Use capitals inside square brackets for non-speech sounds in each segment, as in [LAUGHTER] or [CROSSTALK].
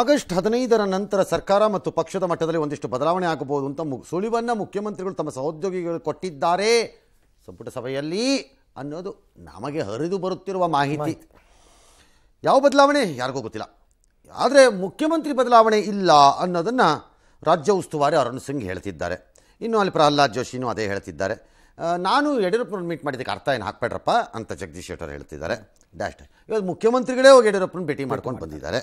August ಹದಿನೈದರ ನಂತರ ಸರ್ಕಾರ ಮತ್ತು ಪಕ್ಷದ ಮಟ್ಟದಲ್ಲಿ ಒಂದಿಷ್ಟು ಬದಲಾವಣೆ ಆಗಬಹುದು ಅಂತ ಸುಳಿವನ್ನು ಮುಖ್ಯಮಂತ್ರಿಗಳು ತಮ್ಮ ಸಹೋದ್ಯೋಗಿಗಳು ಕೊಟ್ಟಿದ್ದಾರೆ ಸಂಪುಟ ಸಭೆಯಲ್ಲಿ ಅನ್ನೋದು ನಮಗೆ ಹರಿದು ಬರುತ್ತಿರುವ ಮಾಹಿತಿ ಯಾವ ಬದಲಾವಣೆ ಯಾರಿಗೂ ಗೊತ್ತಿಲ್ಲ ಆದರೆ ಮುಖ್ಯಮಂತ್ರಿ ಬದಲಾವಣೆ ಇಲ್ಲ ಅನ್ನೋದನ್ನು ರಾಜ್ಯ ಉಸ್ತುವಾರಿ ಅರುಣ್ ಸಿಂಗ್ ಹೇಳ್ತಿದ್ದಾರೆ ಇನ್ನು ಅಲ್ಲಿ ಪ್ರಹ್ಲಾದ್ ಜೋಶಿನೂ ಅದೇ ಹೇಳ್ತಿದ್ದಾರೆ ನಾನು ಯಡಿಯೂರಪ್ಪನ ಮೀಟ್ ಮಾಡಿದ್ದಕ್ಕೆ ಅರ್ಥ ಏನು ಹಾಕ್ಬೇಡ್ರಪ್ಪ ಅಂತ ಜಗದೀಶ್ ಶೆಟ್ಟರ್ ಹೇಳ್ತಿದ್ದಾರೆ ಡ್ಯಾಶ್ ಇವತ್ತು ಮುಖ್ಯಮಂತ್ರಿಗಳೇ ಹೋಗಿ ಯಡಿಯೂರಪ್ಪನ ಭೇಟಿ ಮಾಡ್ಕೊಂಡು ಬಂದಿದ್ದಾರೆ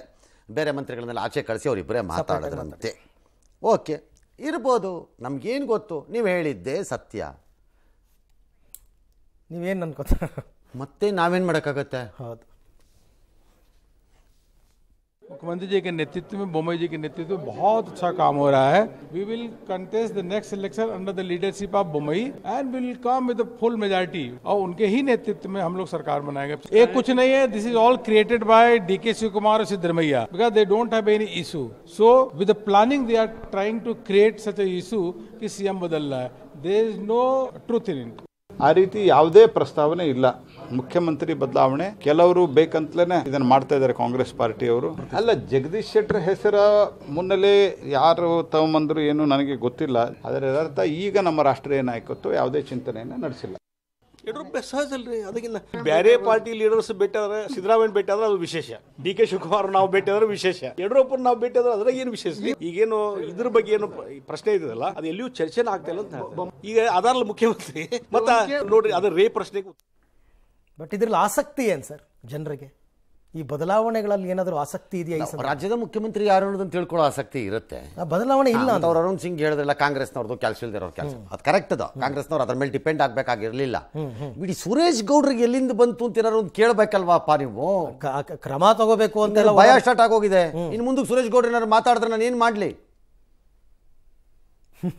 ಬೇರೆ ಮಂತ್ರಿಗಳನ್ನೆಲ್ಲ ಆಚೆ ಕಳಿಸಿ ಅವರಿಬ್ಬರೇ ಮಾತಾಡಿದ್ರಂತೆ ಓಕೆ ಇರ್ಬೋದು ನಮಗೇನು ಗೊತ್ತು ನೀವು ಹೇಳಿದ್ದೆ ಸತ್ಯ ನೀವೇನು ಅನ್ಕೋತ ಮತ್ತೆ ನಾವೇನು ಮಾಡೋಕ್ಕಾಗತ್ತೆ ಹೌದು मुख्यमंत्री जी के नेतृत्व में बोमई जी के नेतृत्व में बहुत अच्छा काम हो रहा है we will contest the next election under the leadership of Bommai and will come with full majority और उनके ही नेतृत्व में हम लोग सरकार बनाएंगे एक कुछ नहीं है this is all created by D K Shiva Kumar और Siddaramaiah because they don't have any issue so with planning they are trying to create such a issue कि सीएम बदल रहा है there is no truth in ah रीति ಯಾವುದೇ ಪ್ರಸ್ತಾವನೆ ಇಲ್ಲ ಮುಖ್ಯಮಂತ್ರಿ ಬದಲಾವಣೆ ಕೆಲವರು ಬೇಕಂತಲೇ ಇದನ್ನ ಮಾಡ್ತಾ ಇದ್ದಾರೆ ಕಾಂಗ್ರೆಸ್ ಅವರು ಅಲ್ಲ ಜಗದೀಶ್ ಶೆಟ್ಟರ್ ಹೆಸರ ಮುನ್ನಲೆ ಯಾರು ತಗೊಂಬಂದ್ರು ಏನು ನನಗೆ ಗೊತ್ತಿಲ್ಲ ಅದರ ಈಗ ನಮ್ಮ ರಾಷ್ಟ್ರೀಯ ನಾಯಕತ್ವ ಯಾವುದೇ ಚಿಂತನೆಯನ್ನ ನಡೆಸಿಲ್ಲ ಸಹಜ ಅಲ್ರಿ ಬೇರೆ ಪಾರ್ಟಿ ಲೀಡರ್ಸ್ ಬೆಟ್ಟಾದ್ರೆ ಸಿದ್ದರಾಮಯ್ಯ ಬೆಟ್ಟಾದ್ರೆ ಅದು ವಿಶೇಷ ಡಿ ಕೆ ಶಿವಕುಮಾರ್ ನಾವು ಬೆಟ್ಟಾದ್ರೆ ವಿಶೇಷ ಯಡಿಯೂರಪ್ಪ ನಾವು ಬೆಟ್ಟಾದ್ರೆ ಅದ್ರಾಗ ಏನು ವಿಶೇಷ ಈಗೇನು ಇದ್ರ ಬಗ್ಗೆ ಏನು ಪ್ರಶ್ನೆ ಇದಲ್ಲ ಅದು ಎಲ್ಲಿಯೂ ಚರ್ಚೆನ ಆಗ್ತಾ ಇಲ್ಲ ಅಂತ ಈಗ ಅದರಲ್ಲ ಮುಖ್ಯಮಂತ್ರಿ ಮತ್ತ ನೋಡ್ರಿ ಅದ್ರ ರೇ ಪ್ರಶ್ನೆಗೆ ಬಟ್ ಇದ್ರಲ್ಲಿ ಆಸಕ್ತಿ ಏನು ಸರ್ ಜನರಿಗೆ ಈ ಬದಲಾವಣೆಗಳಲ್ಲಿ ಏನಾದರೂ ಆಸಕ್ತಿ ಇದೆಯಾ ರಾಜ್ಯದ ಮುಖ್ಯಮಂತ್ರಿ ಯಾರು ಅನ್ನೋದನ್ನ ತಿಳ್ಕೊಳ್ಳೋ ಆಸಕ್ತಿ ಇರುತ್ತೆ ಬದಲಾವಣೆ ಇಲ್ಲ ಅಂತ ಅವ್ರು ಅರುಣ್ ಸಿಂಗ್ ಹೇಳಿದ್ರಲ್ಲ ಕಾಂಗ್ರೆಸ್ನವ್ರದ್ದು ಕೆಲಸ ಅವ್ರ ಕೆಲಸ ಅದು ಕರೆಕ್ಟ್ ಅದ ಕಾಂಗ್ರೆಸ್ನವ್ರು ಅದ್ರ ಮೇಲೆ ಡಿಪೆಂಡ್ ಆಗ್ಬೇಕಾಗಿರ್ಲಿಲ್ಲ ಬಿಡಿ ಸುರೇಶ್ ಗೌಡ್ರಿಗೆ ಎಲ್ಲಿಂದ ಬಂತು ಅಂತ ಏನಾದ್ರು ಒಂದು ಕೇಳಬೇಕಲ್ವಾಪ್ಪ ನೀವು ಕ್ರಮ ತಗೋಬೇಕು ಅಂತ ಭಯ ಸ್ಟಾರ್ಟ್ ಆಗೋಗಿದೆ ಇನ್ನು ಮುಂದಕ್ಕೆ ಸುರೇಶ್ ಗೌಡ್ರ ಮಾತಾಡಿದ್ರೆ ನಾನು ಏನು ಮಾಡಲಿ [LAUGHS]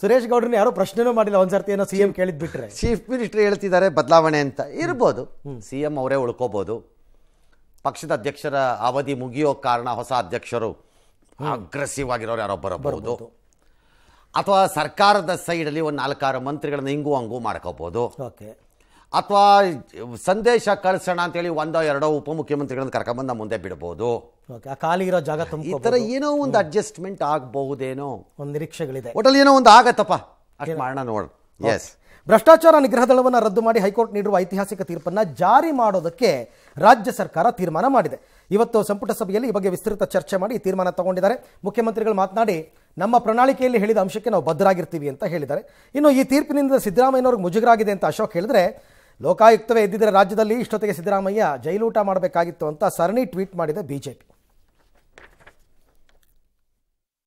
ಸುರೇಶ್ ಗೌಡ್ರ ಯಾರು ಪ್ರಶ್ನೆನೂ ಮಾಡಿಲ್ಲ ಒಂದ್ಸರ್ತಿ ಏನೋ ಸಿ ಎಂ ಕೇಳಿದ್ ಬಿಟ್ರೆ ಚೀಫ್ ಮಿನಿಸ್ಟರ್ ಹೇಳ್ತಿದ್ದಾರೆ ಬದಲಾವಣೆ ಅಂತ ಇರ್ಬೋದು ಸಿ ಎಂ ಅವರೇ ಉಳ್ಕೋಬಹುದು ಪಕ್ಷದ ಅಧ್ಯಕ್ಷರ ಅವಧಿ ಮುಗಿಯೋ ಕಾರಣ ಹೊಸ ಅಧ್ಯಕ್ಷರು ಅಗ್ರೆಸಿವ್ ಆಗಿರೋರು ಯಾರೋ ಬರಬಹುದು ಅಥವಾ ಸರ್ಕಾರದ ಸೈಡಲ್ಲಿ ಒಂದು ನಾಲ್ಕಾರು ಮಂತ್ರಿಗಳನ್ನ ಹಿಂಗೂ ಹಂಗೂ ಮಾಡ್ಕೋಬಹುದು ಅಥವಾ ಸಂದೇಶ ಕಳಿಸೋಣ ಅಂತೇಳಿ ಒಂದೋ ಎರಡೋ ಉಪಮುಖ್ಯಮಂತ್ರಿಗಳನ್ನ ಕರ್ಕೊಂಬಂದು ಮುಂದೆ ಬಿಡ್ಬೋದು ಇರೋ ಜಾಗ ತುಂಬ ಈ ಏನೋ ಒಂದು ಅಡ್ಜಸ್ಟ್ಮೆಂಟ್ ಆಗಬಹುದೇನೋ ಒಂದು ನಿರೀಕ್ಷೆಗಳಿದೆ ಒಟ್ಟಲ್ಲಿ ಏನೋ ಒಂದು ಆಗತ್ತಪ್ಪ ಎಸ್ ಭ್ರಷ್ಟಾಚಾರ ನಿಗ್ರಹ ದಳವನ್ನು ರದ್ದು ಮಾಡಿ ಹೈಕೋರ್ಟ್ ನೀಡಿರುವ ಐತಿಹಾಸಿಕ ತೀರ್ಪನ್ನ ಜಾರಿ ಮಾಡೋದಕ್ಕೆ ರಾಜ್ಯ ಸರ್ಕಾರ ತೀರ್ಮಾನ ಮಾಡಿದೆ ಇವತ್ತು ಸಂಪುಟ ಸಭೆಯಲ್ಲಿ ಈ ಬಗ್ಗೆ ವಿಸ್ತೃತ ಚರ್ಚೆ ಮಾಡಿ ತೀರ್ಮಾನ ತಗೊಂಡಿದ್ದಾರೆ ಮುಖ್ಯಮಂತ್ರಿಗಳು ಮಾತನಾಡಿ ನಮ್ಮ ಪ್ರಣಾಳಿಕೆಯಲ್ಲಿ ಹೇಳಿದ ಅಂಶಕ್ಕೆ ನಾವು ಬದ್ಧರಾಗಿರ್ತೀವಿ ಅಂತ ಹೇಳಿದ್ದಾರೆ ಇನ್ನು ಈ ತೀರ್ಪಿನಿಂದ ಸಿದ್ದರಾಮಯ್ಯನವ್ರಿಗೆ ಮುಜುಗರಾಗಿದೆ ಅಂತ ಅಶೋಕ್ ಹೇಳಿದ್ರೆ ಲೋಕಾಯುಕ್ತವೇ ಇದ್ದಿದ್ರೆ ರಾಜ್ಯದಲ್ಲಿ ಇಷ್ಟೊತ್ತಿಗೆ ಸಿದ್ದರಾಮಯ್ಯ ಜೈಲೂಟ ಮಾಡಬೇಕಾಗಿತ್ತು ಅಂತ ಸರಣಿ ಟ್ವೀಟ್ ಮಾಡಿದೆ ಬಿಜೆಪಿ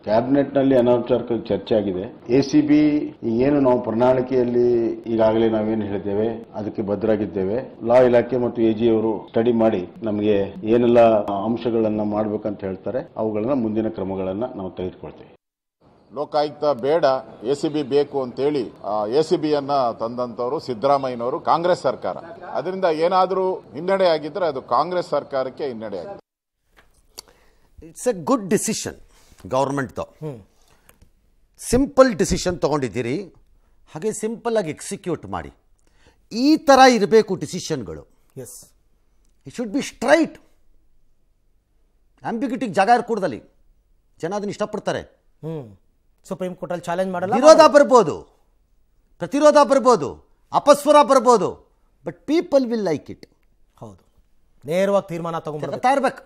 ಕ್ಯಾಬಿನೆಟ್ನಲ್ಲಿ ಅನೌಪಚಾರಿಕ ಚರ್ಚೆ ಆಗಿದೆ ಎಸಿಬಿ ಏನು ನಾವು ಪ್ರಣಾಳಿಕೆಯಲ್ಲಿ ಈಗಾಗಲೇ ನಾವೇನು ಹೇಳಿದ್ದೇವೆ ಅದಕ್ಕೆ ಭದ್ರಾಗಿದ್ದೇವೆ ಲಾ ಇಲಾಖೆ ಮತ್ತು ಎಜಿ ಅವರು ಸ್ಟಡಿ ಮಾಡಿ ನಮಗೆ ಏನೆಲ್ಲ ಅಂಶಗಳನ್ನ ಮಾಡಬೇಕಂತ ಹೇಳ್ತಾರೆ ಅವುಗಳನ್ನು ಮುಂದಿನ ಕ್ರಮಗಳನ್ನು ನಾವು ತೆಗೆದುಕೊಳ್ತೇವೆ ಲೋಕಾಯುಕ್ತ ಬೇಡ ಎ ಸಿ ಬಿ ಬೇಕು ಅಂತೇಳಿ ಎಸಿಬಿಯನ್ನ ತಂದಂತವರು ಸಿದ್ದರಾಮಯ್ಯನವರು ಕಾಂಗ್ರೆಸ್ ಸರ್ಕಾರ ಅದರಿಂದ ಏನಾದರೂ ಹಿನ್ನಡೆ ಆಗಿದ್ರೆ ಅದು ಕಾಂಗ್ರೆಸ್ ಸರ್ಕಾರಕ್ಕೆ ಹಿನ್ನಡೆ ಆಗಿದೆ ಇಟ್ಸ್ ಎ ಗುಡ್ ಡಿಸಿಷನ್ ಗೌರ್ಮೆಂಟ್ದು ಸಿಂಪಲ್ ಡಿಸಿಷನ್ ತೊಗೊಂಡಿದ್ದೀರಿ ಹಾಗೆ ಸಿಂಪಲ್ಲಾಗಿ ಎಕ್ಸಿಕ್ಯೂಟ್ ಮಾಡಿ ಈ ಥರ ಇರಬೇಕು ಡಿಸಿಷನ್ಗಳು yes it should be straight ಆಂಬಿಗ್ಯೂಟಿಗೆ ಜಾಗ ಕೂಡದಲ್ಲಿ ಜನ ಅದನ್ನ ಇಷ್ಟಪಡ್ತಾರೆ ಹ್ಞೂ ಸುಪ್ರೀಂ ಕೋರ್ಟಲ್ಲಿ ಚಾಲೆಂಜ್ ಮಾಡಲ್ಲ ವಿರೋಧ ಬರ್ಬೋದು ಪ್ರತಿರೋಧ ಬರ್ಬೋದು ಅಪಸ್ವರ ಬರ್ಬೋದು but people will like it ಹೌದು ನೇರವಾಗಿ ತೀರ್ಮಾನ ಇರ್ಬೇಕು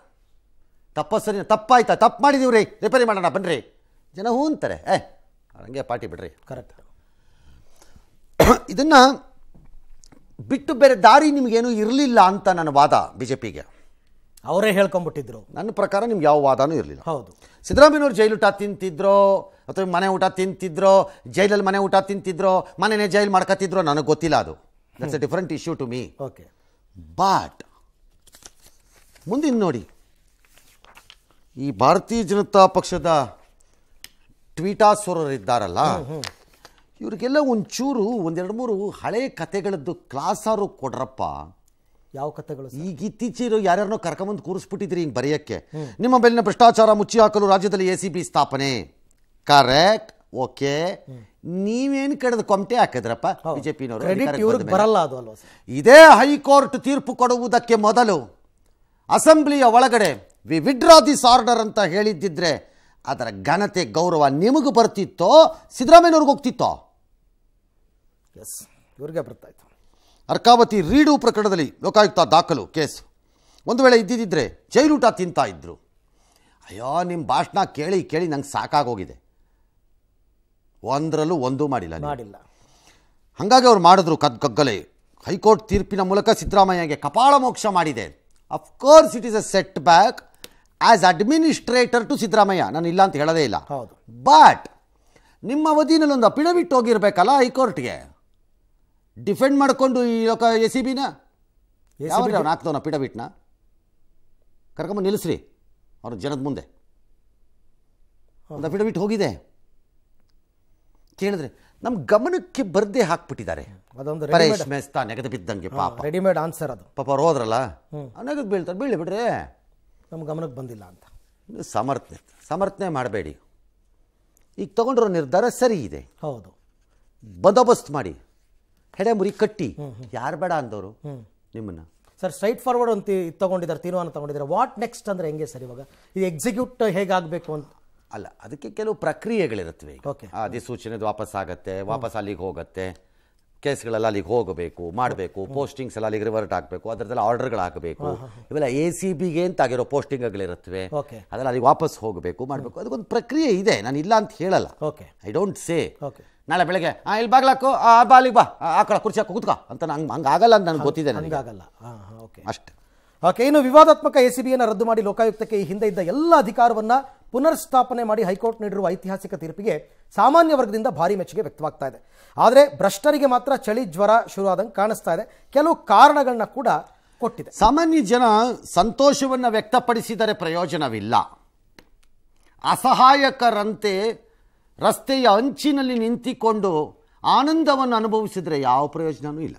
ತಪ್ಪು ಸರಿ ತಪ್ಪಾಯ್ತಾ ತಪ್ಪು ಮಾಡಿದೀವ್ರಿ ರಿಪೇರಿ ಮಾಡೋಣ ಬನ್ರಿ ಜನ ಹೂ ಅಂತಾರೆ ಏ ಹಂಗೆ ಪಾರ್ಟಿ ಬಿಡ್ರಿ ಕರೆಕ್ಟ್ ಇದನ್ನು ಬಿಟ್ಟು ಬೇರೆ ದಾರಿ ನಿಮಗೇನು ಇರಲಿಲ್ಲ ಅಂತ ನನ್ನ ವಾದ ಬಿ ಜೆ ಪಿಗೆ ಅವರೇ ಹೇಳ್ಕೊಂಬಿಟ್ಟಿದ್ರು ನನ್ನ ಪ್ರಕಾರ ನಿಮ್ಗೆ ಯಾವ ವಾದನೂ ಇರಲಿಲ್ಲ ಹೌದು ಸಿದ್ದರಾಮಯ್ಯವ್ರು ಜೈಲು ಊಟ ತಿಂತಿದ್ರೋ ಅಥವಾ ಮನೆ ಊಟ ತಿಂತಿದ್ರೋ ಜೈಲಲ್ಲಿ ಮನೆ ಊಟ ತಿಂತಿದ್ರೋ ಮನೆನೇ ಜೈಲು ಮಾಡ್ಕೊತಿದ್ರೋ ನನಗೆ ಗೊತ್ತಿಲ್ಲ ಅದು that's a different issue to me okay but ಮುಂದಿನ ನೋಡಿ ಈ ಭಾರತೀಯ ಜನತಾ ಪಕ್ಷದ ಟ್ವೀಟಾಸೋರರಿದ್ದಾರಲ್ಲ ಇವರಿಗೆಲ್ಲ ಒಂಚೂರು ಒಂದೆರಡು ಮೂರು ಹಳೆ ಕತೆಗಳದ್ದು ಕ್ಲಾಸಾರು ಕೊಡ್ರಪ್ಪ ಯಾವ ಕಥೆಗಳು ಈಗ ಇತ್ತೀಚಿನ ಯಾರ್ಯಾರನ್ನೋ ಕರ್ಕೊಂಬಂದು ಕೂರಿಸ್ಬಿಟ್ಟಿದ್ರಿ ಹಿಂಗೆ ಬರೆಯೋಕ್ಕೆ ನಿಮ್ಮ ಮೇಲಿನ ಭ್ರಷ್ಟಾಚಾರ ಮುಚ್ಚಿ ಹಾಕಲು ರಾಜ್ಯದಲ್ಲಿ ಎ ಸಿ ಬಿ ಸ್ಥಾಪನೆ ಕರೆಕ್ಟ್ ಓಕೆ ನೀವೇನು ಕಡೆದ ಕೊಮಟೆ ಹಾಕಿದ್ರಪ್ಪ ಬಿಜೆಪಿನವರು ಬರಲ್ಲ ಅದು ಅಲ್ವಾ ಇದೇ ಹೈಕೋರ್ಟ್ ತೀರ್ಪು ಕೊಡುವುದಕ್ಕೆ ಮೊದಲು ಅಸೆಂಬ್ಲಿಯ ಒಳಗಡೆ ವಿ ವಿಡ್ರಾ ದಿಸ್ ಆರ್ಡರ್ ಅಂತ ಹೇಳಿದ್ದಿದ್ರೆ ಅದರ ಘನತೆ ಗೌರವ ನಿಮಗೂ ಬರ್ತಿತ್ತೋ ಸಿದ್ದರಾಮಯ್ಯವ್ರಿಗೆ ಹೋಗ್ತಿತ್ತೋ ಎಸ್ ಇವ್ರಿಗೆ ಇತ್ತು ಅರ್ಕಾವತಿ ರೀಡು ಪ್ರಕರಣದಲ್ಲಿ ಲೋಕಾಯುಕ್ತ ದಾಖಲು ಕೇಸ್ ಒಂದು ವೇಳೆ ಇದ್ದಿದ್ದರೆ ಜೈಲೂಟ ತಿಂತಾ ಇದ್ರು ಅಯ್ಯೋ ನಿಮ್ಮ ಭಾಷಣ ಕೇಳಿ ಕೇಳಿ ನಂಗೆ ಸಾಕಾಗೋಗಿದೆ ಒಂದರಲ್ಲೂ ಒಂದೂ ಮಾಡಿಲ್ಲ ಮಾಡಿಲ್ಲ ಹಾಗಾಗಿ ಅವ್ರು ಮಾಡಿದ್ರು ಕಗ್ಗಲೆ ಹೈಕೋರ್ಟ್ ತೀರ್ಪಿನ ಮೂಲಕ ಸಿದ್ದರಾಮಯ್ಯಗೆ ಕಪಾಳ ಮೋಕ್ಷ ಮಾಡಿದೆ of course it is a setback as administrator to Siddaramaiah ನಾನು ಇಲ್ಲ ಅಂತ ಹೇಳೋದೇ ಇಲ್ಲ ಹೌದು ಬಟ್ ನಿಮ್ಮ ಅವಧಿನಲ್ಲಿ ಒಂದು ಅಪಿಡವಿಟ್ ಹೋಗಿರ್ಬೇಕಲ್ಲ ಹೈಕೋರ್ಟ್ಗೆ ಡಿಫೆಂಡ್ ಮಾಡಿಕೊಂಡು ಈ ಲೋಕ ಎ ಸಿ ಬಿನ ಅವ್ನು ಹಾಕ್ತವನ ಅಪಿಡವಿಟ್ನ ಕರ್ಕೊಂಬಂದು ನಿಲ್ಲಿಸ್ರಿ ಅವ್ರ ಜನದ ಮುಂದೆ ಒಂದು ಬಿಟ್ಟು ಹೋಗಿದೆ ಕೇಳಿದ್ರೆ ನಮ್ಮ ಗಮನಕ್ಕೆ ಬರ್ದೇ ಹಾಕ್ಬಿಟ್ಟಿದ್ದಾರೆ ಅದೊಂದು ಮೆಸ್ತಾ ನೆಗದು ಬಿದ್ದಂಗೆ ಪಾಪ ರೆಡಿಮೇಡ್ ಆನ್ಸರ್ ಅದು ಪಾಪ ಅವ್ರು ಹೋದ್ರಲ್ಲ ನೆಗದು ಬೀಳ್ತಾರೆ ಬೀಳಿ ಬಿಡ್ರಿ ನಮ್ಮ ಗಮನಕ್ಕೆ ಬಂದಿಲ್ಲ ಅಂತ ಸಮರ್ಥನೆ ಸಮರ್ಥನೆ ಮಾಡಬೇಡಿ ಈಗ ತಗೊಂಡಿರೋ ನಿರ್ಧಾರ ಸರಿ ಇದೆ ಹೌದು ಬಂದೋಬಸ್ತ್ ಮಾಡಿ ಹೆಡೆ ಮುರಿ ಕಟ್ಟಿ ಯಾರು ಬೇಡ ಅಂದವರು ನಿಮ್ಮನ್ನು ಸರ್ ಸ್ಟ್ರೈಟ್ ಫಾರ್ವರ್ಡ್ ಅಂತ ತಗೊಂಡಿದ್ದಾರೆ ತೀರ್ಮಾನ ತಗೊಂಡಿದ್ದಾರೆ ವಾಟ್ ನೆಕ್ಸ್ಟ್ ಅಂದರೆ ಹೆಂಗೆ ಸರ್ ಇವಾಗ ಇದು ಎಕ್ಸಿಕ್ಯೂಟ್ ಹೇಗಾಗಬೇಕು ಅಂತ ಅಲ್ಲ ಅದಕ್ಕೆ ಕೆಲವು ಪ್ರಕ್ರಿಯೆಗಳಿರುತ್ತವೆ ಓಕೆ ಅಧಿಸೂಚನೆ ವಾಪಸ್ ಆಗತ್ತೆ ವಾಪಸ್ ಅಲ್ಲಿಗೆ ಹೋಗುತ್ತೆ ಕೇಸ್ಗಳೆಲ್ಲ ಅಲ್ಲಿಗೆ ಹೋಗಬೇಕು ಮಾಡಬೇಕು ಪೋಸ್ಟಿಂಗ್ಸ್ ಎಲ್ಲ ಅಲ್ಲಿಗೆ ರಿವರ್ಟ್ ಆಗಬೇಕು ಅದರದ್ದೆಲ್ಲ ಆರ್ಡರ್ಗಳು ಹಾಕಬೇಕು ಇವೆಲ್ಲ ಎ ಸಿ ಬಿಗೆ ಅಂತ ಆಗಿರೋ ಪೋಸ್ಟಿಂಗ್ಗಳಿರುತ್ತವೆ ಅದ್ರಲ್ಲಿ ಅಲ್ಲಿಗೆ ವಾಪಸ್ ಹೋಗಬೇಕು ಮಾಡಬೇಕು ಅದಕ್ಕೊಂದು ಪ್ರಕ್ರಿಯೆ ಇದೆ ನಾನು ಇಲ್ಲ ಅಂತ ಹೇಳಲ್ಲ ಐ ಡೋಂಟ್ ಸೇ ನಾಳೆ ಬೆಳಗ್ಗೆ ಆ ಇಲ್ಲಿ ಬಾಗ್ಲಾಕು ಆ ಬಾಲಿಗೆ ಬಾ ಆ ಕಡೆ ಕುರ್ಚಿ ಹಾಕಿ ಕೂತ್ಕೋ ಅಂತ ನಂಗೆ ಹಂಗೆ ಆಗಲ್ಲ ಅಂತ ನನಗೆ ಗೊತ್ತಿದೆ ನನಗೆ ಆಗಲ್ಲ ಅಷ್ಟೇ ಓಕೆ ಇನ್ನು ವಿವಾದಾತ್ಮಕ ಎ ಸಿ ರದ್ದು ಮಾಡಿ ಲೋಕಾಯುಕ್ತಕ್ಕೆ ಈ ಹಿಂದೆ ಇದ್ದ ಎಲ್ಲ ಅಧಿಕಾರವನ್ನು ಪುನರ್ಸ್ಥಾಪನೆ ಮಾಡಿ ಹೈಕೋರ್ಟ್ ನೀಡಿರುವ ಐತಿಹಾಸಿಕ ತೀರ್ಪಿಗೆ ಸಾಮಾನ್ಯ ವರ್ಗದಿಂದ ಭಾರಿ ಮೆಚ್ಚುಗೆ ವ್ಯಕ್ತವಾಗ್ತಾ ಇದೆ ಆದರೆ ಭ್ರಷ್ಟರಿಗೆ ಮಾತ್ರ ಚಳಿ ಜ್ವರ ಶುರುವಾದಂಗೆ ಕಾಣಿಸ್ತಾ ಇದೆ ಕೆಲವು ಕಾರಣಗಳನ್ನ ಕೂಡ ಕೊಟ್ಟಿದೆ ಸಾಮಾನ್ಯ ಜನ ಸಂತೋಷವನ್ನು ವ್ಯಕ್ತಪಡಿಸಿದರೆ ಪ್ರಯೋಜನವಿಲ್ಲ ಅಸಹಾಯಕರಂತೆ ರಸ್ತೆಯ ಅಂಚಿನಲ್ಲಿ ನಿಂತಿಕೊಂಡು ಆನಂದವನ್ನು ಅನುಭವಿಸಿದರೆ ಯಾವ ಪ್ರಯೋಜನವೂ ಇಲ್ಲ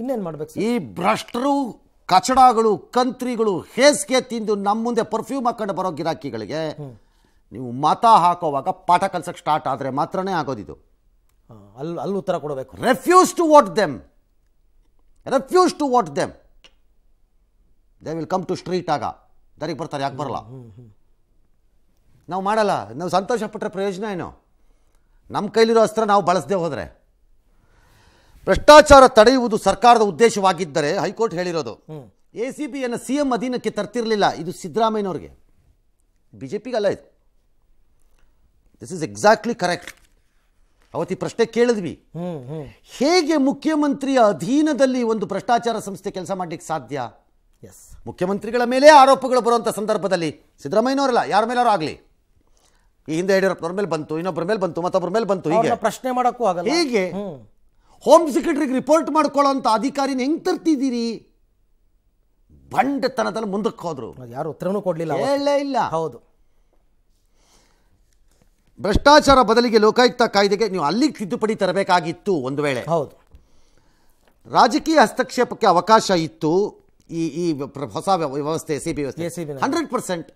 ಇನ್ನೇನು ಮಾಡಬೇಕು ಈ ಭ್ರಷ್ಟರು ಕಚಡಾಗಳು ಕಂತ್ರಿಗಳು ಹೇಸ್ಗೆ ತಿಂದು ನಮ್ಮ ಮುಂದೆ ಪರ್ಫ್ಯೂಮ್ ಹಾಕೊಂಡು ಬರೋ ಗಿರಾಕಿಗಳಿಗೆ ನೀವು ಮತ ಹಾಕೋವಾಗ ಪಾಠ ಕಲ್ಸಕ್ಕೆ ಸ್ಟಾರ್ಟ್ ಆದರೆ ಮಾತ್ರನೇ ಆಗೋದಿದು ಅಲ್ಲಿ ಅಲ್ಲಿ ಉತ್ತರ ಕೊಡಬೇಕು refuse to what them refuse to what them they will come to street ಆಗ ದಾರಿಗೆ ಬರ್ತಾರೆ ಯಾಕೆ ಬರಲ್ಲ ನಾವು ಮಾಡಲ್ಲ ನಾವು ಸಂತೋಷಪಟ್ಟರೆ ಪ್ರಯೋಜನ ಏನು ನಮ್ಮ ಕೈಲಿರೋ ಅಸ್ತ್ರ ನಾವು ಬಳಸದೆ ಹೋದರೆ ಭ್ರಷ್ಟಾಚಾರ ತಡೆಯುವುದು ಸರ್ಕಾರದ ಉದ್ದೇಶವಾಗಿದ್ದರೆ ಹೈಕೋರ್ಟ್ ಹೇಳಿರೋದು ಎ ಸಿ ಬಿಯನ್ನು ಸಿ ಎಂ ಅಧೀನಕ್ಕೆ ತರ್ತಿರಲಿಲ್ಲ ಇದು ಸಿದ್ದರಾಮಯ್ಯನವ್ರಿಗೆ ಬಿ ಜೆ ಪಿಗಲ್ಲ ಇದು ದಿಸ್ ಇಸ್ ಎಕ್ಸಾಕ್ಟ್ಲಿ ಕರೆಕ್ಟ್ ಅವತ್ತಿ ಪ್ರಶ್ನೆ ಕೇಳಿದ್ವಿ ಹೇಗೆ ಮುಖ್ಯಮಂತ್ರಿಯ ಅಧೀನದಲ್ಲಿ ಒಂದು ಭ್ರಷ್ಟಾಚಾರ ಸಂಸ್ಥೆ ಕೆಲಸ ಮಾಡಲಿಕ್ಕೆ ಸಾಧ್ಯ ಎಸ್ ಮುಖ್ಯಮಂತ್ರಿಗಳ ಮೇಲೆ ಆರೋಪಗಳು ಬರುವಂಥ ಸಂದರ್ಭದಲ್ಲಿ ಸಿದ್ದರಾಮಯ್ಯನವರಲ್ಲ ಯಾರ ಮೇಲಾರು ಆಗಲಿ ಈ ಹಿಂದೆ ಯಡಿಯೂರಪ್ಪನವ್ರ ಮೇಲೆ ಬಂತು ಇನ್ನೊಬ್ಬರ ಮೇಲೆ ಬಂತು ಮತ್ತೊಬ್ಬರ ಮೇಲೆ ಬಂತು ಹೀಗೆ ಪ್ರಶ್ನೆ ಮಾಡೋಕ್ಕೂ ಆಗಲ್ಲ ಹೀಗೆ ಹೋಮ್ ಸೆಕ್ರೆಟರಿಗೆ ರಿಪೋರ್ಟ್ ಅಂತ ಅಧಿಕಾರಿನ ಹೆಂಗ್ ತರ್ತಿದ್ದೀರಿ ಬಂಡತನದಲ್ಲಿ ಮುಂದಕ್ಕೆ ಹೋದ್ರು ಯಾರು ಉತ್ತರನೂ ಕೊಡಲಿಲ್ಲ ಹೇಳಲೇ ಇಲ್ಲ ಹೌದು ಭ್ರಷ್ಟಾಚಾರ ಬದಲಿಗೆ ಲೋಕಾಯುಕ್ತ ಕಾಯ್ದೆಗೆ ನೀವು ಅಲ್ಲಿಗೆ ತಿದ್ದುಪಡಿ ತರಬೇಕಾಗಿತ್ತು ಒಂದು ವೇಳೆ ಹೌದು ರಾಜಕೀಯ ಹಸ್ತಕ್ಷೇಪಕ್ಕೆ ಅವಕಾಶ ಇತ್ತು ಈ ಈ ಹೊಸ ವ್ಯವಸ್ಥೆ ಸಿ ಬಿ ವ್ಯವಸ್ಥೆ ಹಂಡ್ರೆಡ್ ಪರ್ಸೆಂಟ್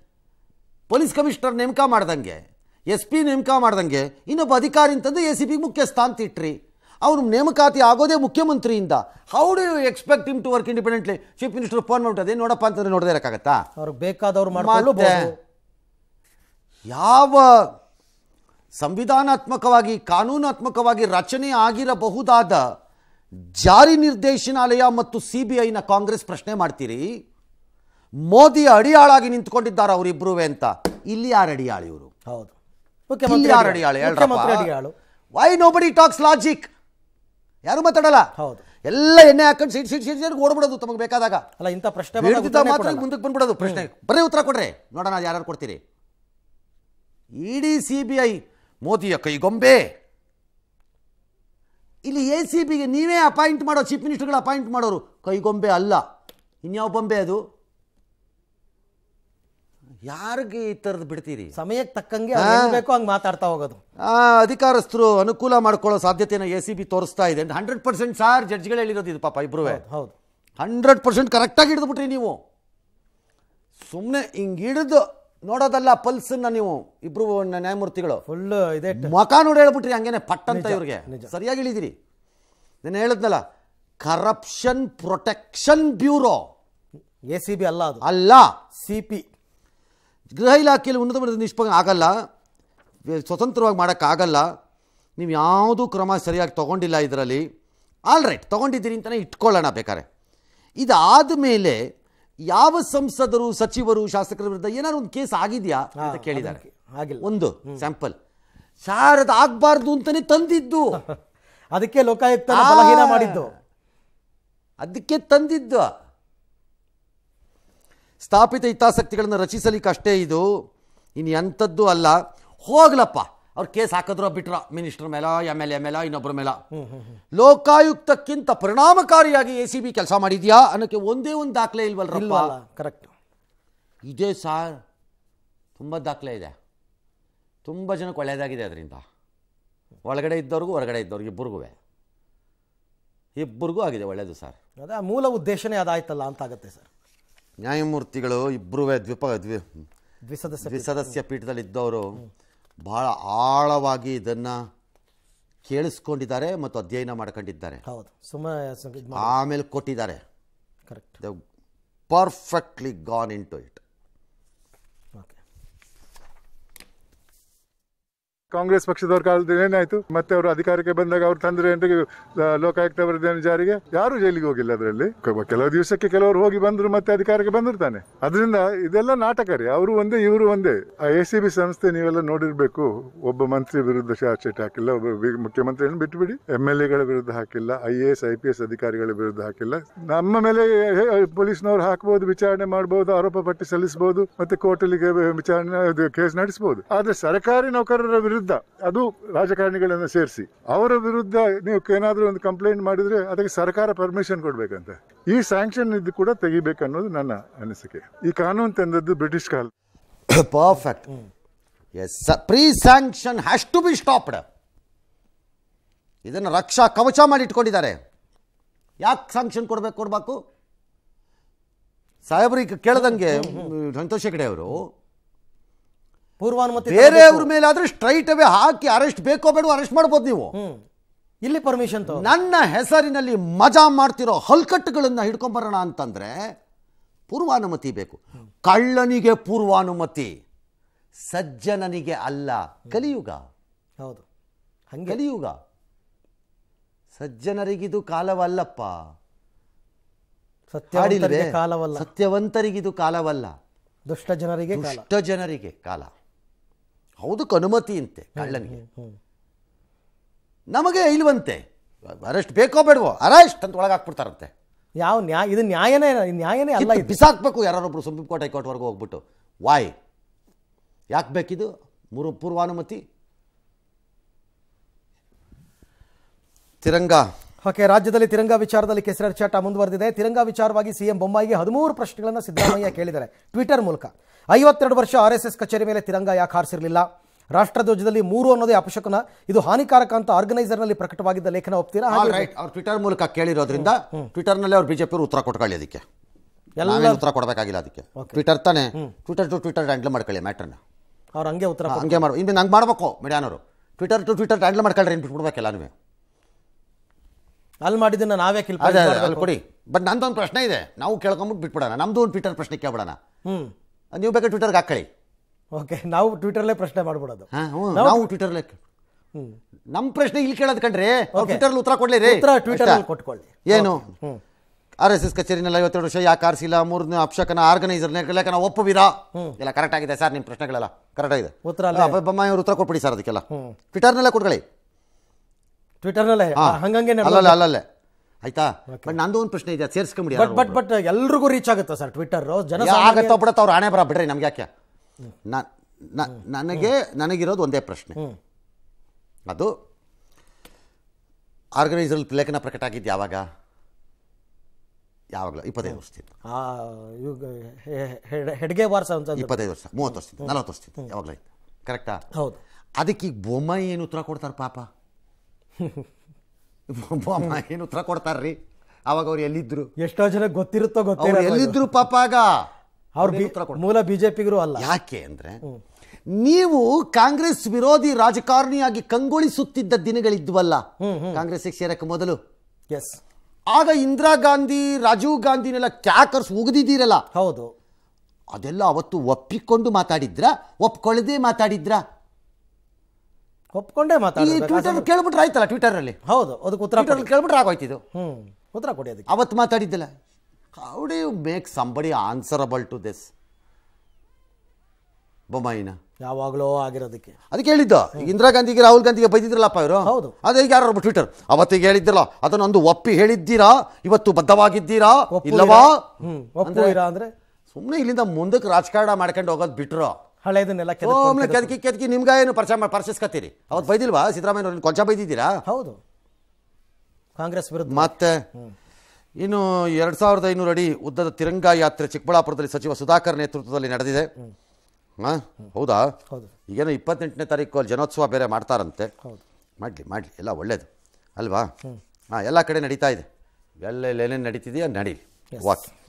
ಪೊಲೀಸ್ ಕಮಿಷನರ್ ನೇಮಕ ಮಾಡ್ದಂಗೆ ಎಸ್ ಪಿ ನೇಮಕ ಮಾಡ್ದಂಗೆ ಇನ್ನೊಬ್ಬ ಅಧಿಕಾರಿ ಅಂತಂದು ಎ ಸಿ ಬಿ ಮುಖ್ಯಸ್ಥ ಅಂತ ಇಟ್ರಿ ಅವನು ನೇಮಕಾತಿ ಆಗೋದೇ ಮುಖ್ಯಮಂತ್ರಿಯಿಂದ how do you expect him to work independently chief minister phone ಮಾಡ್ಬಿಟ್ಟು ಅದೇ ನೋಡಪ್ಪ ಅಂತಂದ್ರೆ ನೋಡದೇ ಇರೋಕ್ಕಾಗತ್ತಾ ಅವ್ರಿಗೆ ಬೇಕಾದವ್ರು ಯಾವ ಸಂವಿಧಾನಾತ್ಮಕವಾಗಿ ಕಾನೂನಾತ್ಮಕವಾಗಿ ರಚನೆ ಆಗಿರಬಹುದಾದ ಜಾರಿ ನಿರ್ದೇಶನಾಲಯ ಮತ್ತು ಸಿ ಬಿ ಐನ ಕಾಂಗ್ರೆಸ್ ಪ್ರಶ್ನೆ ಮಾಡ್ತೀರಿ ಮೋದಿ ಅಡಿಯಾಳಾಗಿ ನಿಂತ್ಕೊಂಡಿದ್ದಾರೆ ಅವರಿಬ್ರು ಅಂತ ಇಲ್ಲಿ ಯಾರು ಅಡಿಯಾಳಿ ಇವರು ಹೌದು ಯಾರು ಅಡಿಯಾಳಿ why nobody talks logic ಯಾರು ಮಾತಾಡಲ್ಲ ಹೌದು ಎಲ್ಲ ಎಣ್ಣೆ ಹಾಕೊಂಡು ಸೀಟ್ ಸೀಟ್ ಸೀಟ್ ಸೀಟ್ ಓಡ್ಬಿಡೋದು ತಮಗೆ ಬೇಕಾದಾಗ ಅಲ್ಲ ಇಂಥ ಪ್ರಶ್ನೆ ಮಾತ್ರ ಮುಂದಕ್ಕೆ ಬಂದ್ಬಿಡೋದು ಪ್ರಶ್ನೆ ಬರೀ ಉತ್ತರ ಕೊಡ್ರಿ ನೋಡೋಣ ಯಾರು ಕೊಡ್ತೀರಿ ಡಿ ಸಿ ಬಿ ಐ ಮೋದಿಯ ಕೈಗೊಂಬೆ ಇಲ್ಲಿ ಎ ಸಿ ಬಿಗೆ ನೀವೇ ಅಪಾಯಿಂಟ್ ಮಾಡೋ ಚೀಫ್ ಮಿನಿಸ್ಟರ್ಗಳು ಅಪಾಯಿಂಟ್ ಮಾಡೋರು ಕೈಗೊಂಬೆ ಅಲ್ಲ ಇನ್ಯಾವ ಬೊಂಬೆ ಅದು ಯಾರಿಗೆ ಈ ಥರದ್ದು ಬಿಡ್ತೀರಿ ಸಮಯಕ್ಕೆ ತಕ್ಕಂಗೆ ಬೇಕೋ ಹಂಗೆ ಮಾತಾಡ್ತಾ ಹೋಗೋದು ಅಧಿಕಾರಸ್ಥರು ಅನುಕೂಲ ಮಾಡ್ಕೊಳ್ಳೋ ಸಾಧ್ಯತೆನ ಎ ಸಿ ಬಿ ತೋರಿಸ್ತಾ ಇದೆ ಹಂಡ್ರೆಡ್ ಪರ್ಸೆಂಟ್ ಸಾರ್ ಜಡ್ಜ್ಗಳು ಹೇಳಿರೋದು ಇದು ಪಾಪ ಇಬ್ರು ಹೌದು ಹಂಡ್ರೆಡ್ ಪರ್ಸೆಂಟ್ ಕರೆಕ್ಟಾಗಿ ಹಿಡಿದ್ಬಿಟ್ರಿ ನೀವು ಸುಮ್ಮನೆ ಹಿಂಗೆ ಹಿಡಿದು ನೋಡೋದಲ್ಲ ಪಲ್ಸನ್ನ ನೀವು ಇಬ್ರು ನ್ಯಾಯಮೂರ್ತಿಗಳು ಫುಲ್ಲು ಇದೆ ಮಕ ನೋಡಿ ಹೇಳ್ಬಿಟ್ರಿ ಹಂಗೇನೆ ಪಟ್ಟಂತ ಇವ್ರಿಗೆ ಸರಿಯಾಗಿ ಹೇಳಿದಿರಿ ನಾನು ಹೇಳಿದ್ನಲ್ಲ corruption protection bureau A C B ಅಲ್ಲ ಅದು ಅಲ್ಲ ಸಿ ಪಿ ಗೃಹ ಇಲಾಖೆಯಲ್ಲಿ ಉನ್ನತ ಮಟ್ಟದ ನಿಷ್ಪಂಗ ಆಗಲ್ಲ ಸ್ವತಂತ್ರವಾಗಿ ಮಾಡೋಕ್ಕಾಗಲ್ಲ ನೀವು ಯಾವುದೂ ಕ್ರಮ ಸರಿಯಾಗಿ ತೊಗೊಂಡಿಲ್ಲ ಇದರಲ್ಲಿ ಆಲ್ ರೈಟ್ ತೊಗೊಂಡಿದ್ದೀರಿ ಅಂತಲೇ ಇಟ್ಕೊಳ್ಳೋಣ ಬೇಕಾರೆ ಇದಾದ ಮೇಲೆ ಯಾವ ಸಂಸದರು ಸಚಿವರು ಶಾಸಕರ ವಿರುದ್ಧ ಏನಾದ್ರು ಒಂದು ಕೇಸ್ ಆಗಿದೆಯಾ ಅಂತ ಕೇಳಿದ್ದಾರೆ ಒಂದು ಸ್ಯಾಂಪಲ್ ಶಾರದ ಆಗಬಾರ್ದು ಅಂತಲೇ ತಂದಿದ್ದು [LAUGHS] ಅದಕ್ಕೆ ಲೋಕಾಯುಕ್ತ ಮಾಡಿದ್ದು ಅದಕ್ಕೆ ತಂದಿದ್ದು ಸ್ಥಾಪಿತ ಹಿತಾಸಕ್ತಿಗಳನ್ನು ರಚಿಸಲಿಕ್ಕೆ ಅಷ್ಟೇ ಇದು ಇನ್ನು ಎಂಥದ್ದು ಅಲ್ಲ ಹೋಗ್ಲಪ್ಪ ಅವ್ರು ಕೇಸ್ ಹಾಕಿದ್ರು ಬಿಟ್ರ ಮಿನಿಸ್ಟರ್ ಮೇಲ ಎಮ್ ಎಲ್ ಎ ಮೇಲ ಇನ್ನೊಬ್ಬರ ಮೇಲ ಲೋಕಾಯುಕ್ತಕ್ಕಿಂತ ಪರಿಣಾಮಕಾರಿಯಾಗಿ ಎ ಸಿ ಬಿ ಕೆಲಸ ಮಾಡಿದ್ಯಾ ಅನ್ನೋಕ್ಕೆ ಒಂದೇ ಒಂದು ದಾಖಲೆ ಇಲ್ವಲ್ಲಪ್ಪ ಕರೆಕ್ಟ್ ಇದೇ ಸಾರ್ ತುಂಬ ದಾಖಲೆ ಇದೆ ತುಂಬ ಜನಕ್ಕೆ ಒಳ್ಳೆಯದಾಗಿದೆ ಅದರಿಂದ ಒಳಗಡೆ ಇದ್ದವ್ರಿಗೂ ಹೊರಗಡೆ ಇದ್ದವ್ರಿಗೆ ಇಬ್ಬರಿಗೂ ಇಬ್ಬರಿಗೂ ಆಗಿದೆ ಒಳ್ಳೆಯದು ಸರ್ ಅದೇ ಮೂಲ ಉದ್ದೇಶನೇ ಅದಾಯ್ತಲ್ಲ ಅಂತ ಆಗುತ್ತೆ ಸರ್ ನ್ಯಾಯಮೂರ್ತಿಗಳು ಇಬ್ಬರೂ ದ್ವಿಪ ದ್ವಿ ದ್ವಿಸದಸ್ಯ ದ್ವಿಸದಸ್ಯ ಪೀಠದಲ್ಲಿ ಇದ್ದವರು ಬಹಳ ಆಳವಾಗಿ ಇದನ್ನು ಕೇಳಿಸ್ಕೊಂಡಿದ್ದಾರೆ ಮತ್ತು ಅಧ್ಯಯನ ಮಾಡ್ಕೊಂಡಿದ್ದಾರೆ ಹೌದು ಸುಮ್ಮನೆ ಆಮೇಲೆ ಕೊಟ್ಟಿದ್ದಾರೆ correct perfectly gone into it Congress ಪಕ್ಷದವ್ರ ಕಾಲದಲ್ಲಿ ಏನಾಯ್ತು ಮತ್ತೆ ಅವರು ಅಧಿಕಾರಕ್ಕೆ ಬಂದಾಗ ಅವ್ರು ತಂದ್ರೆ ಲೋಕಾಯುಕ್ತ ವರದಿಯನ್ನು ಜಾರಿಗೆ ಯಾರು ಜೈಲಿಗೆ ಹೋಗಿಲ್ಲ ಅದರಲ್ಲಿ ಕೆಲವು ದಿವಸಕ್ಕೆ ಕೆಲವರು ಹೋಗಿ ಬಂದ್ರು ಮತ್ತೆ ಅಧಿಕಾರಕ್ಕೆ ಬಂದಿರ್ತಾನೆ ಅದರಿಂದ ಇದೆಲ್ಲ ನಾಟಕ ರೀ ಅವರು ಒಂದೇ ಇವರು ಒಂದೇ ಎ ಸಿ ಬಿ ಸಂಸ್ಥೆ ನೀವೆಲ್ಲ ನೋಡಿರ್ಬೇಕು ಒಬ್ಬ ಮಂತ್ರಿ ವಿರುದ್ಧ ಚಾರ್ಜ್ ಶೀಟ್ ಹಾಕಿಲ್ಲ ಒಬ್ಬ ಮುಖ್ಯಮಂತ್ರಿ ಬಿಟ್ಟುಬಿಡಿ ಬಿಟ್ಬಿಡಿ ಎಂ ಎಲ್ ಎಗಳ ವಿರುದ್ಧ ಹಾಕಿಲ್ಲ I A S I P S ಅಧಿಕಾರಿಗಳ ವಿರುದ್ಧ ಹಾಕಿಲ್ಲ ನಮ್ಮ ಮೇಲೆ ಪೊಲೀಸ್ನವ್ರು ಹಾಕಬಹುದು ವಿಚಾರಣೆ ಮಾಡಬಹುದು ಆರೋಪ ಪಟ್ಟಿ ಸಲ್ಲಿಸಬಹುದು ಮತ್ತೆ ಕೋರ್ಟಲ್ಲಿ ವಿಚಾರಣೆ ಕೇಸ್ ನಡೆಸಬಹುದು ಆದ್ರೆ ಸರ್ಕಾರಿ ನೌಕರರ ವಿರುದ್ಧ ವಿರುದ್ಧ ಅದು ರಾಜಕಾರಣಿಗಳನ್ನು ಸೇರಿಸಿ ಅವರ ವಿರುದ್ಧ ನೀವು ಏನಾದರೂ ಒಂದು ಕಂಪ್ಲೇಂಟ್ ಮಾಡಿದರೆ ಅದಕ್ಕೆ ಸರ್ಕಾರ ಪರ್ಮಿಷನ್ ಕೊಡಬೇಕಂತೆ ಈ ಸ್ಯಾಂಕ್ಷನ್ ಇದು ಕೂಡ ಅನ್ನೋದು ನನ್ನ ಅನಿಸಿಕೆ ಈ ಕಾನೂನು ತಂದದ್ದು ಬ್ರಿಟಿಷ್ ಕಾಲ perfect yes pre sanction has to be stopped ಇದನ್ನು ರಕ್ಷಾ ಕವಚ ಮಾಡಿ ಇಟ್ಕೊಂಡಿದ್ದಾರೆ ಯಾಕೆ ಸ್ಯಾಂಕ್ಷನ್ ಕೊಡಬೇಕು ಕೊಡಬೇಕು ಸಾಹೇಬ್ರು ಕೇಳ್ದಂಗೆ ಸಂತೋಷ್ ಹೆಗಡೆ ಅವರು ಪೂರ್ವಾನುಮತಿ ಬೇರೆಯವ್ರ ಮೇಲೆ ಆದ್ರೆ ಸ್ಟ್ರೈಟ್ ಅವೇ ಹಾಕಿ ಅರೆಸ್ಟ್ ಬೇಕೋ ಬೇಡ ಅರೆಸ್ಟ್ ಮಾಡ್ಬೋದು ನೀವು ಇಲ್ಲಿ ಪರ್ಮಿಷನ್ ನನ್ನ ಹೆಸರಿನಲ್ಲಿ ಮಜಾ ಮಾಡ್ತಿರೋ ಹಲ್ಕಟ್ಟುಗಳನ್ನ ಹಿಡ್ಕೊಂಬರೋಣ ಅಂತಂದ್ರೆ ಪೂರ್ವಾನುಮತಿ ಬೇಕು ಕಳ್ಳನಿಗೆ ಪೂರ್ವಾನುಮತಿ ಸಜ್ಜನನಿಗೆ ಅಲ್ಲ ಕಲಿಯುಗ ಹೌದು ಹಂಗೆ ಕಲಿಯುಗ ಸಜ್ಜನರಿಗಿದು ಕಾಲವಲ್ಲಪ್ಪ ಸತ್ಯವಂತರಿಗೆ ಕಾಲವಲ್ಲ ಸತ್ಯವಂತರಿಗಿದು ಕಾಲವಲ್ಲ ದುಷ್ಟ ಜನರಿಗೆ ದುಷ್ಟ ಜನರಿಗೆ ಕಾಲ ಹೌದಕ್ಕೆ ಅನುಮತಿಯಂತೆ ಕಳ್ಳನಿಗೆ ನಮಗೆ ಇಲ್ವಂತೆ ಅರೆಸ್ಟ್ ಬೇಕೋ ಬೇಡವೋ ಅರೆಸ್ಟ್ ಅಂತ ಒಳಗೆ ಹಾಕ್ಬಿಡ್ತಾರಂತೆ ಯಾವ ನ್ಯಾಯ ಇದು ನ್ಯಾಯನೇ ನ್ಯಾಯನೇ ಅಲ್ಲ ಬಿಸಾಕ್ಬೇಕು ಯಾರೊಬ್ರು ಸುಪ್ರೀಂ ಕೋರ್ಟ್ ಹೈಕೋರ್ಟ್ವರೆಗೂ ಹೋಗ್ಬಿಟ್ಟು ವಾಯ್ ಯಾಕೆ ಬೇಕಿದು ಮೂರು ಪೂರ್ವಾನುಮತಿ ತಿರಂಗ ಓಕೆ ರಾಜ್ಯದಲ್ಲಿ ತಿರಂಗ ವಿಚಾರದಲ್ಲಿ ಕೆಸರಾಟ ಮುಂದುವರೆದಿದೆ ತಿರಂಗ ವಿಚಾರವಾಗಿ ಸಿಎಂ ಬೊಮ್ಮಾಯಿಗೆ ಹದಿಮೂರು ಪ್ರಶ್ನೆಗಳನ್ನು ಸಿದ್ದರಾಮಯ್ಯ ಕೇಳಿದ್ದಾರೆ ಟ್ವಿಟರ್ ಮೂಲಕ ಐವತ್ತೆರಡು ವರ್ಷ ಆರ್ ಎಸ್ ಎಸ್ ಕಚೇರಿ ಮೇಲೆ ತಿರಂಗ ಯಾಕೆ ಹಾರಿಸಿರಲಿಲ್ಲ ರಾಷ್ಟ್ರಧ್ವಜದಲ್ಲಿ ಮೂರು ಅನ್ನೋದೇ ಅಪಶಕನ ಇದು ಹಾನಿಕಾರಕ ಅಂತ ನಲ್ಲಿ ಪ್ರಕಟವಾಗಿದ್ದ ಲೇಖನ ಒಪ್ತೀರಾ ಟ್ವಿಟರ್ ಮೂಲಕ ಕೇಳಿರೋದ್ರಿಂದ ಟ್ವಿಟರ್ನಲ್ಲಿ ಅವ್ರು ಬಿಜೆಪಿಯವರು ಉತ್ತರ ಕೊಟ್ಕೊಳ್ಳಿ ಅದಕ್ಕೆ ಎಲ್ಲ ಉತ್ತರ ಕೊಡಬೇಕಾಗಿಲ್ಲ ಅದಕ್ಕೆ ಟ್ವಿಟರ್ ತಾನೆ ಟ್ವಿಟರ್ ಟು ಟ್ವಿಟರ್ ಹ್ಯಾಂಡಲ್ ಮಾಡ್ಕೊಳ್ಳಿ ಮ್ಯಾಟ್ರನ್ನ ಅವ್ರು ಹಂಗೆ ಉತ್ತರ ಹಂಗೆ ಮಾಡಿ ಇನ್ನು ನಂಗೆ ಮಾಡ್ಬೇಕು ಮೀಡಿಯಾನವರು ಟ್ವಿಟರ್ ಟು ಟ್ವಿಟರ್ ಹ್ಯಾಂಡಲ್ ಮಾಡ್ಕೊಳ್ಳ್ರಿ ಬಿಟ್ಬಿಡ್ಬೇಕಲ್ಲ ನೀವೇ ಅಲ್ಲಿ ಮಾಡಿದ್ದನ್ನು ನಾವೇ ಅಲ್ಲಿ ಕೊಡಿ ಬಟ್ ನಂದೊಂದು ಪ್ರಶ್ನೆ ಇದೆ ನಾವು ಕೇಳ್ಕೊಂಬಿಟ್ಟು ಬಿಟ್ಬಿಡೋಣ ನಮ್ದು ಒಂದು ಟ್ವಿಟರ್ ಪ್ರಶ್ನೆ ಕೇಳ್ಬಿಡೋಣ ಹ್ಞೂ ನೀವು ಬೇಕಾದ್ರೆ ಟ್ವಿಟರ್ಗೆ ಹಾಕಳಿ ಓಕೆ ನಾವು ಟ್ವಿಟರ್ಲೇ ಪ್ರಶ್ನೆ ಮಾಡ್ಬಿಡೋದು ನಾವು ನಾವು ಟ್ವಿಟರ್ಲೇ ನಮ್ಮ ಪ್ರಶ್ನೆ ಇಲ್ಲಿ ಕೇಳೋದು ಕಂಡ್ರೆ ಟ್ವಿಟರ್ಲಿ ಉತ್ತರ ಕೊಡ್ಲಿ ರೀ ಉತ್ತರ ಟ್ವಿಟರ್ ಕೊಟ್ಕೊಳ್ಳಿ ಏನು ಆರ್ ಎಸ್ ಎಸ್ ಕಚೇರಿನಲ್ಲಿ ಐವತ್ತೆರಡು ವರ್ಷ ಯಾಕೆ ಆರಿಸಿಲ್ಲ ಮೂರನೇ ಅಪ್ಶಕನ ಆರ್ಗನೈಸರ್ ಲೇಖನ ಒಪ್ಪುವಿರಾ ಎಲ್ಲ ಕರೆಕ್ಟ್ ಆಗಿದೆ ಸರ್ ನಿಮ್ಮ ಪ್ರಶ್ನೆಗಳೆಲ್ಲ ಕರೆಕ್ಟ್ ಆಗಿದೆ ಉತ್ತರ ಬೊಮ್ಮಾಯಿ ಉತ್ತರ ಕೊಟ್ಬಿಡಿ ಸರ್ ಅದಕ್ಕೆಲ್ಲ ಟ್ವಿಟರ್ನಲ್ಲೇ ಕೊಡ್ಗಳಿ ಟ್ವಿಟರ್ನಲ್ಲೇ ಹಂಗಂಗೆ ಅಲ್ಲಲ್ಲ ಅಲ್ಲಲ್ಲೇ ಆಯ್ತಾ ಬಟ್ ನಂದು ಒಂದು ಪ್ರಶ್ನೆ ಇದೆ ಸೇರಿಸ್ಕೊಂಬಿಡಿ ಬಟ್ ಬಟ್ ಬಟ್ ಎಲ್ರಿಗೂ ರೀಚ್ ಆಗುತ್ತೆ ಸರ್ ಟ್ವಿಟ್ಟರ್ ಜನ ಆಗುತ್ತೆ ಬಿಡತ್ತೆ ಅವ್ರು ಆಣೆ ಬರ ಬಿಡ್ರಿ ನಮ್ಗೆ ಯಾಕೆ ನನಗೆ ನನಗಿರೋದು ಒಂದೇ ಪ್ರಶ್ನೆ ಅದು ಆರ್ಗನೈಸರ್ ಲೇಖನ ಪ್ರಕಟ ಆಗಿದ್ದು ಯಾವಾಗ ಯಾವಾಗಲೂ ಇಪ್ಪತ್ತೈದು ವರ್ಷದಿಂದ ಹೆಡ್ಗೆ ವಾರ್ಸ ಅಂತ ಇಪ್ಪತ್ತೈದು ವರ್ಷ ಮೂವತ್ತು ವರ್ಷ ನಲವತ್ತು ವರ್ಷದಿಂದ ಯಾವಾಗಲೂ ಕರೆಕ್ಟಾ ಹೌದು ಅದಕ್ಕೆ ಈಗ ಬೊಮ್ಮಾಯಿ ಏನು ಉತ್ತರ ಕೊಡ್ತಾರೆ ಪಾಪ [LAUGHS] [LAUGHS] ಅಮ್ಮ ಏನು ಉತ್ತರ ಕೊಡ್ತಾರ್ರಿ ಅವಾಗ ಅವ್ರು ಎಲ್ಲಿದ್ರು ಎಷ್ಟೋ ಜನ ಗೊತ್ತಿರುತ್ತೋ ಗೊತ್ತಿಲ್ಲ ಎಲ್ಲಿದ್ರು ಪಾಪ ಆಗ ಅವ್ರ ಮೂಲ ಬಿಜೆಪಿಗರು ಅಲ್ಲ ಯಾಕೆ ಅಂದ್ರೆ ನೀವು ಕಾಂಗ್ರೆಸ್ ವಿರೋಧಿ ರಾಜಕಾರಣಿಯಾಗಿ ಕಂಗೊಳಿಸುತ್ತಿದ್ದ ದಿನಗಳಿದ್ವಲ್ಲ ಕಾಂಗ್ರೆಸ್ ಸೇರಕ್ಕೆ ಮೊದಲು ಎಸ್ ಆಗ ಇಂದಿರಾ ಗಾಂಧಿ ರಾಜೀವ್ ಗಾಂಧಿನೆಲ್ಲ ಕ್ಯಾಕರ್ಸ್ ಉಗಿದಿದ್ದೀರಲ್ಲ ಹೌದು ಅದೆಲ್ಲ ಅವತ್ತು ಒಪ್ಪಿಕೊಂಡು ಮಾತಾಡಿದ್ರ ಒಪ್ಕೊಳ್ಳದೆ ಮಾತಾಡಿದ್ರಾ ಒಪ್ಕೊಂಡೇ ಮಾತಾಡಿ ಟ್ವಿಟರ್ ಕೇಳ್ಬಿಟ್ರೆ ಆಯ್ತಲ್ಲ ಅಲ್ಲಿ ಹೌದು ಅದಕ್ಕೆ ಉತ್ತರ ಕೇಳ್ಬಿಟ್ರೆ ಆಗೋಯ್ತಿದ್ದು ಹ್ಞೂ ಉತ್ತರ ಕೊಡಿ ಅದಕ್ಕೆ ಅವತ್ತು ಮಾತಾಡಿದ್ದಿಲ್ಲ how you make somebody answerable to this ಬೊಮ್ಮಾಯಿನ ಯಾವಾಗಲೋ ಆಗಿರೋದಕ್ಕೆ ಅದಕ್ಕೆ ಹೇಳಿದ್ದು ಇಂದಿರಾ ಗಾಂಧಿಗೆ ರಾಹುಲ್ ಗಾಂಧಿಗೆ ಬೈದಿದ್ರಲ್ಲಪ್ಪ ಇವರು ಹೌದು ಅದೇ ಈಗ ಯಾರು ಟ್ವಿಟರ್ ಅವತ್ತಿಗೆ ಹೇಳಿದ್ದಿಲ್ಲ ಅದನ್ನೊಂದು ಒಪ್ಪಿ ಹೇಳಿದ್ದೀರಾ ಇವತ್ತು ಬದ್ಧವಾಗಿದ್ದೀರಾ ಇಲ್ಲವಾ ಅಂದ್ರೆ ಸುಮ್ಮನೆ ಇಲ್ಲಿಂದ ಮುಂದಕ್ಕೆ ರಾಜಕಾರಣ ಮಾಡ್ಕೊಂಡು ಹೋಗೋದು ಬಿಟ್ರು ಹಳೆದನ್ನೆಲ್ಲ ಕೆದಕಿ ಕೆದಕಿ ನಿಮ್ಗೆ ಏನು ಪರಿಚಯ ಪರಿಚಯಿಸ್ಕತ್ತೀರಿ ಅವತ್ತು ಬೈದಿಲ್ವಾ ಸಿದ್ದರಾಮಯ್ಯ ಕೊಂಚ ಬೈದಿದ್ದೀರಾ ಹೌದು ಕಾಂಗ್ರೆಸ್ ವಿರುದ್ಧ ಮತ್ತೆ ಇನ್ನು ಎರಡು ಸಾವಿರದ ಐನೂರು ಅಡಿ ಉದ್ದದ ತಿರಂಗ ಯಾತ್ರೆ ಚಿಕ್ಕಬಳ್ಳಾಪುರದಲ್ಲಿ ಸಚಿವ ಸುಧಾಕರ್ ನೇತೃತ್ವದಲ್ಲಿ ನಡೆದಿದೆ ಹಾಂ ಹೌದಾ ಈಗೇನು ಇಪ್ಪತ್ತೆಂಟನೇ ತಾರೀಕು ಅಲ್ಲಿ ಜನೋತ್ಸವ ಬೇರೆ ಮಾಡ್ತಾರಂತೆ ಮಾಡಲಿ ಮಾಡಲಿ ಎಲ್ಲ ಒಳ್ಳೇದು ಅಲ್ವಾ ಹಾಂ ಎಲ್ಲ ಕಡೆ ನಡೀತಾ ಇದೆ ಎಲ್ಲೆಲ್ಲೇನೇನು ನಡೀತಿದೆಯೋ ನಡೀಲಿ ಓಕೆ